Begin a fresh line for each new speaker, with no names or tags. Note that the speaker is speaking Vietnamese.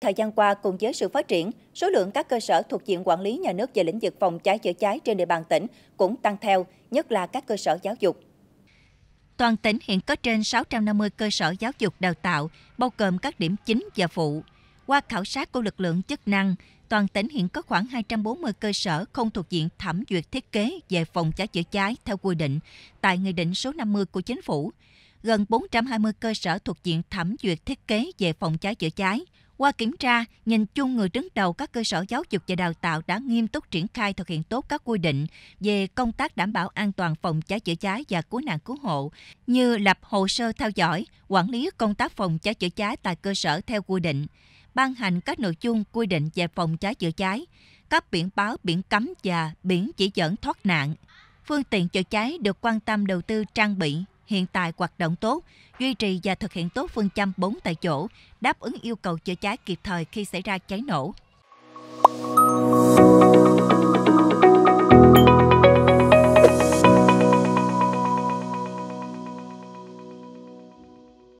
Thời gian qua, cùng với sự phát triển, số lượng các cơ sở thuộc diện quản lý nhà nước về lĩnh vực phòng cháy chữa cháy trên địa bàn tỉnh cũng tăng theo, nhất là các cơ sở giáo dục. Toàn tỉnh hiện có trên 650 cơ sở giáo dục đào tạo, bao gồm các điểm chính và phụ. Qua khảo sát của lực lượng chức năng, toàn tỉnh hiện có khoảng 240 cơ sở không thuộc diện thẩm duyệt thiết kế về phòng cháy chữa cháy theo quy định tại Nghị định số 50 của Chính phủ. Gần 420 cơ sở thuộc diện thẩm duyệt thiết kế về phòng cháy chữa cháy, qua kiểm tra, nhìn chung người đứng đầu các cơ sở giáo dục và đào tạo đã nghiêm túc triển khai thực hiện tốt các quy định về công tác đảm bảo an toàn phòng cháy chữa cháy và cứu nạn cứu hộ, như lập hồ sơ theo dõi, quản lý công tác phòng cháy chữa cháy tại cơ sở theo quy định, ban hành các nội dung quy định về phòng cháy chữa cháy, các biển báo, biển cấm và biển chỉ dẫn thoát nạn. Phương tiện chữa cháy được quan tâm đầu tư trang bị, hiện tại hoạt động tốt, duy trì và thực hiện tốt phương châm 4 tại chỗ, đáp ứng yêu cầu chữa cháy kịp thời khi xảy ra cháy nổ.